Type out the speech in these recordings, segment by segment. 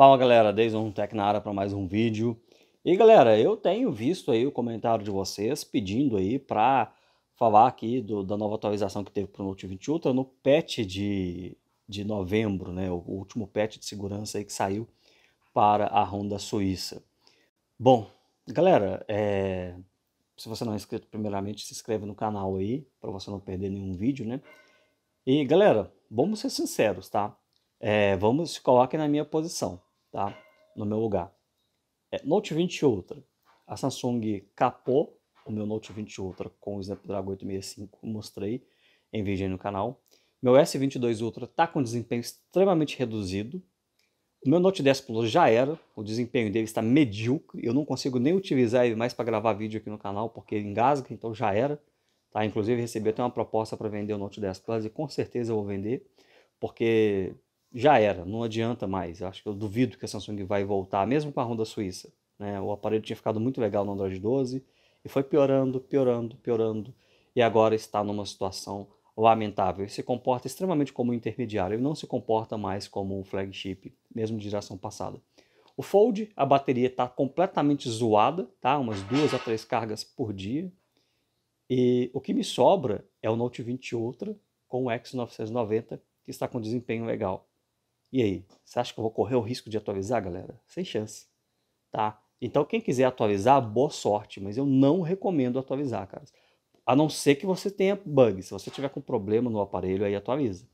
Fala galera, desde um na área para mais um vídeo. E galera, eu tenho visto aí o comentário de vocês pedindo aí para falar aqui do, da nova atualização que teve para o Note 20 Ultra no patch de, de novembro, né? O, último patch de segurança aí que saiu para a Honda Suíça. Bom, galera, é... se você não é inscrito, primeiramente se inscreve no canal aí para você não perder nenhum vídeo, né? E galera, vamos ser sinceros, tá? É, vamos se coloquem na minha posição tá? no meu lugar. É, Note 20 Ultra. A Samsung capou o meu Note 20 Ultra com o Snapdragon 865, mostrei em vídeo no canal. Meu S22 Ultra está com desempenho extremamente reduzido. O meu Note 10 Plus já era, o desempenho dele está medíocre, eu não consigo nem utilizar ele mais para gravar vídeo aqui no canal porque ele engasga, então já era. Tá? Inclusive recebi até uma proposta para vender o Note 10 Plus e com certeza eu vou vender, porque já era, não adianta mais. Eu acho que eu duvido que a Samsung vai voltar, mesmo com a Honda Suíça. Né? O aparelho tinha ficado muito legal no Android 12 e foi piorando, piorando, piorando. E agora está numa situação lamentável. Ele se comporta extremamente como um intermediário ele não se comporta mais como um flagship, mesmo de geração passada. O Fold, a bateria está completamente zoada, tá? umas duas a três cargas por dia. E o que me sobra é o Note 20 Ultra com o X990, que está com desempenho legal. E aí, você acha que eu vou correr o risco de atualizar, galera? Sem chance, tá? Então, quem quiser atualizar, boa sorte, mas eu não recomendo atualizar, cara. A não ser que você tenha bug. Se você tiver com problema no aparelho, aí atualiza.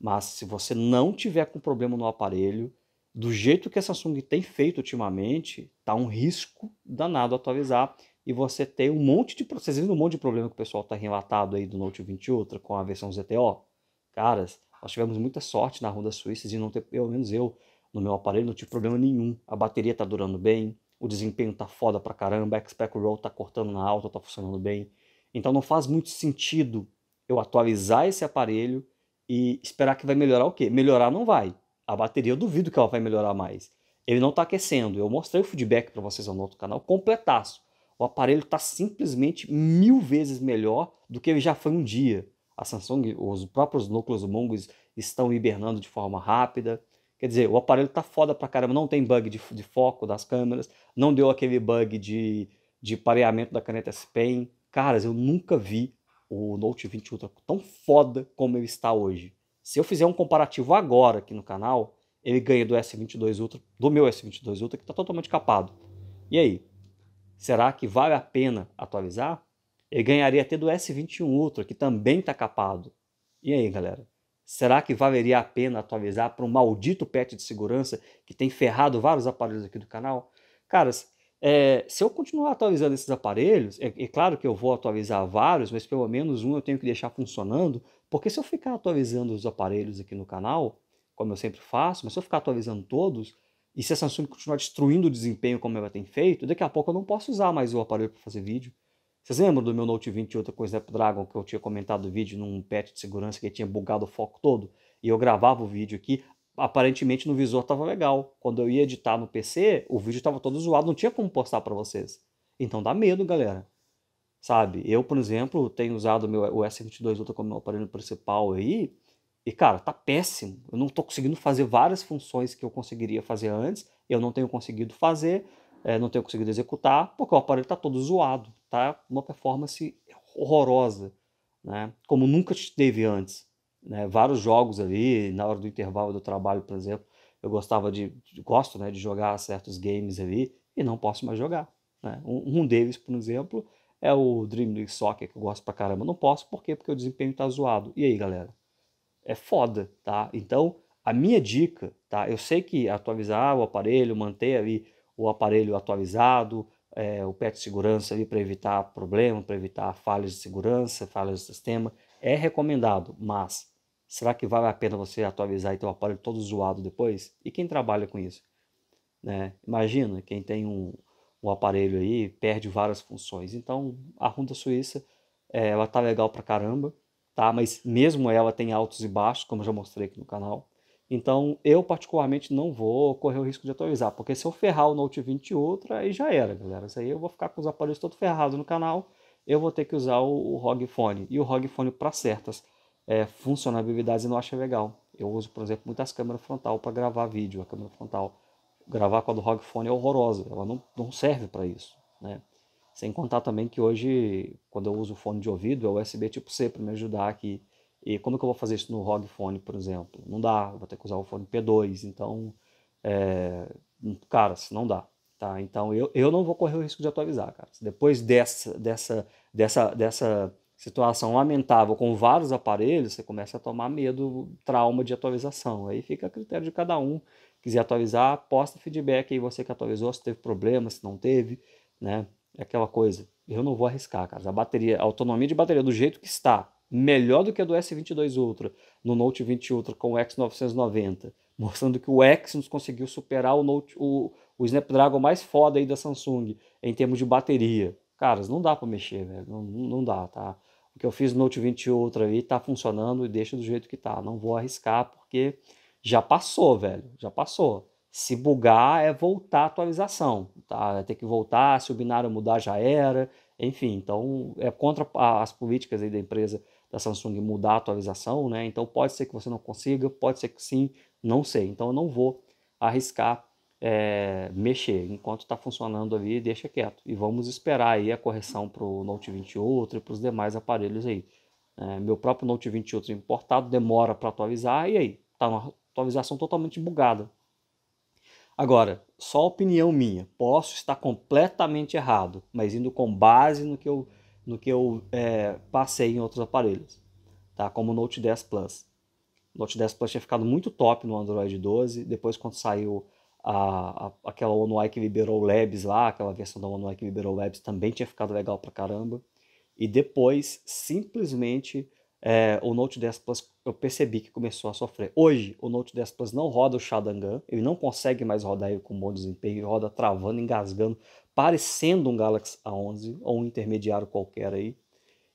Mas se você não tiver com problema no aparelho, do jeito que a Samsung tem feito ultimamente, tá um risco danado atualizar e você tem um monte de vocês viram um monte de problema que o pessoal tá relatado aí do Note 20 Ultra com a versão ZTO, caras, nós tivemos muita sorte na Ronda Suíça de não ter, pelo menos eu, no meu aparelho, não tive problema nenhum. A bateria tá durando bem, o desempenho tá foda pra caramba, a X-Pack Roll tá cortando na alta, tá funcionando bem. Então não faz muito sentido eu atualizar esse aparelho e esperar que vai melhorar o quê? Melhorar não vai. A bateria eu duvido que ela vai melhorar mais. Ele não tá aquecendo. Eu mostrei o feedback para vocês no outro canal, completaço. O aparelho está simplesmente mil vezes melhor do que ele já foi um dia. A Samsung, os próprios núcleos Mongoose estão hibernando de forma rápida. Quer dizer, o aparelho tá foda pra caramba, não tem bug de, de foco das câmeras, não deu aquele bug de, de pareamento da caneta S Pen. Caras, eu nunca vi o Note 20 Ultra tão foda como ele está hoje. Se eu fizer um comparativo agora aqui no canal, ele ganha do S22 Ultra, do meu S22 Ultra, que está totalmente capado. E aí? Será que vale a pena atualizar? Ele ganharia até do S21 Ultra, que também está capado. E aí, galera? Será que valeria a pena atualizar para um maldito patch de segurança que tem ferrado vários aparelhos aqui do canal? Caras, é, se eu continuar atualizando esses aparelhos, é, é, claro que eu vou atualizar vários, mas pelo menos um eu tenho que deixar funcionando, porque se eu ficar atualizando os aparelhos aqui no canal, como eu sempre faço, mas se eu ficar atualizando todos, e se a Samsung continuar destruindo o desempenho como ela tem feito, daqui a pouco eu não posso usar mais o aparelho para fazer vídeo. Vocês lembram do meu Note 28 com o Snapdragon que eu tinha comentado o vídeo num patch de segurança que tinha bugado o foco todo? E eu gravava o vídeo aqui, aparentemente no visor estava legal. Quando eu ia editar no PC, o vídeo estava todo zoado, não tinha como postar para vocês. Então dá medo, galera. Sabe? Eu, por exemplo, tenho usado meu, o S22 Ultra como meu aparelho principal aí, e cara, tá péssimo. Eu não estou conseguindo fazer várias funções que eu conseguiria fazer antes, eu não tenho conseguido fazer, é, não tenho conseguido executar, porque o aparelho está todo zoado, tá? Uma performance horrorosa, né? Como nunca teve antes. Né? Vários jogos ali, na hora do intervalo do trabalho, por exemplo, eu gostava de, gosto, né, de jogar certos games ali e não posso mais jogar, né? Um, um deles, por exemplo, é o Dream League Soccer, que eu gosto pra caramba. Não posso, por quê? Porque o desempenho tá zoado. E aí, galera? É foda, tá? Então, a minha dica, tá? Eu sei que atualizar o aparelho, manter ali o aparelho atualizado, é, o PET de segurança ali para evitar problema, para evitar falhas de segurança, falhas de sistema, é recomendado, mas será que vale a pena você atualizar e ter o aparelho todo zoado depois? E quem trabalha com isso? Né? Imagina quem tem um, um aparelho aí, perde várias funções. Então a Honda Suíça, é, ela tá legal pra caramba, tá? Mas mesmo ela tem altos e baixos, como eu já mostrei aqui no canal. Então, eu particularmente não vou correr o risco de atualizar, porque se eu ferrar o Note 20 Ultra, aí já era, galera. Isso aí eu vou ficar com os aparelhos todo ferrados no canal, eu vou ter que usar o, o ROG Phone. E o ROG Phone para certas é, funcionalidades eu não acho legal. Eu uso, por exemplo, muitas câmeras frontal para gravar vídeo. A câmera frontal, gravar com a do ROG Phone é horrorosa, ela não, não serve para isso, né? Sem contar também que hoje, quando eu uso o fone de ouvido, é USB tipo C para me ajudar aqui e como que eu vou fazer isso no ROG Phone, por exemplo? Não dá, vou ter que usar o fone P2, então, é, cara, não dá. Tá? Então eu, eu não vou correr o risco de atualizar, cara. Depois dessa, dessa, dessa, dessa situação lamentável com vários aparelhos, você começa a tomar medo, trauma de atualização. Aí fica a critério de cada um. Quiser atualizar, posta feedback aí você que atualizou, se teve problema, se não teve, né? É aquela coisa. Eu não vou arriscar, cara. A bateria, a autonomia de bateria do jeito que está, melhor do que a do S22 Ultra no Note 20 Ultra com o X990, mostrando que o Exynos conseguiu superar o, Note, o, o Snapdragon mais foda aí da Samsung em termos de bateria. Caras, não dá para mexer, velho. Não, não dá, tá? O que eu fiz no Note 20 Ultra aí tá funcionando e deixa do jeito que tá. Não vou arriscar porque já passou, velho. Já passou. Se bugar é voltar a atualização, tá? É ter que voltar, se o binário mudar já era, enfim. Então é contra as políticas aí da empresa da Samsung mudar a atualização, né? Então pode ser que você não consiga, pode ser que sim, não sei. Então eu não vou arriscar é, mexer enquanto está funcionando ali, deixa quieto e vamos esperar aí a correção para o Note 20 Ultra e para os demais aparelhos aí. É, meu próprio Note 20 Ultra importado demora para atualizar e aí está uma atualização totalmente bugada. Agora, só opinião minha, posso estar completamente errado, mas indo com base no que eu no que eu é, passei em outros aparelhos, tá? Como o Note 10 Plus. O Note 10 Plus tinha ficado muito top no Android 12, depois quando saiu a, a, aquela One UI que liberou o Labs lá, aquela versão da One UI que liberou o Labs também tinha ficado legal pra caramba. E depois, simplesmente, é, o Note 10 Plus eu percebi que começou a sofrer. Hoje, o Note 10 Plus não roda o Shadangan, ele não consegue mais rodar ele com bom desempenho, ele roda travando, engasgando, parecendo um Galaxy A11 ou um intermediário qualquer aí.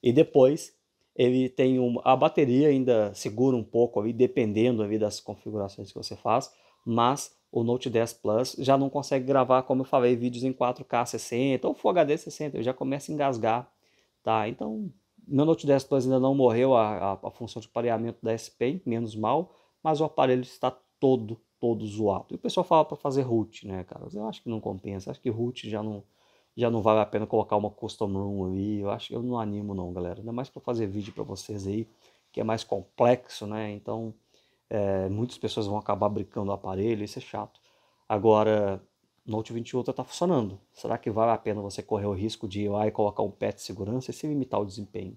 E depois ele tem uma, a bateria ainda segura um pouco aí, dependendo aí das configurações que você faz, mas o Note 10 Plus já não consegue gravar, como eu falei, vídeos em 4K 60 ou Full HD 60, ele já começa a engasgar, tá? Então, meu Note 10 Plus ainda não morreu a, a, a função de pareamento da SP menos mal, mas o aparelho está todo todo zoado. E o pessoal fala para fazer root, né, cara? Eu acho que não compensa. Acho que root já não já não vale a pena colocar uma custom room aí. Eu acho que eu não animo não, galera. Ainda mais para fazer vídeo para vocês aí, que é mais complexo, né? Então, é, muitas pessoas vão acabar brincando o aparelho, isso é chato. Agora, Note 28 está funcionando. Será que vale a pena você correr o risco de ir lá e colocar um patch de segurança e se limitar o desempenho?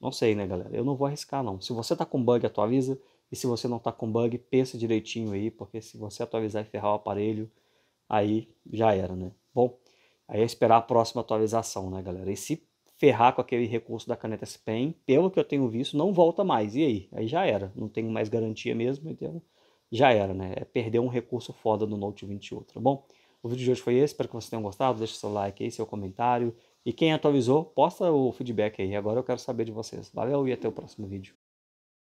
Não sei, né, galera? Eu não vou arriscar, não. Se você está com bug, atualiza. E se você não está com bug, pensa direitinho aí, porque se você atualizar e ferrar o aparelho, aí já era, né? Bom, aí é esperar a próxima atualização, né, galera? E se ferrar com aquele recurso da caneta S-Pen, pelo que eu tenho visto, não volta mais. E aí? Aí já era. Não tenho mais garantia mesmo, então já era, né? É perder um recurso foda do Note 28, tá bom? O vídeo de hoje foi esse, espero que vocês tenham gostado. Deixe seu like aí, seu comentário. E quem atualizou, posta o feedback aí. Agora eu quero saber de vocês. Valeu e até o próximo vídeo.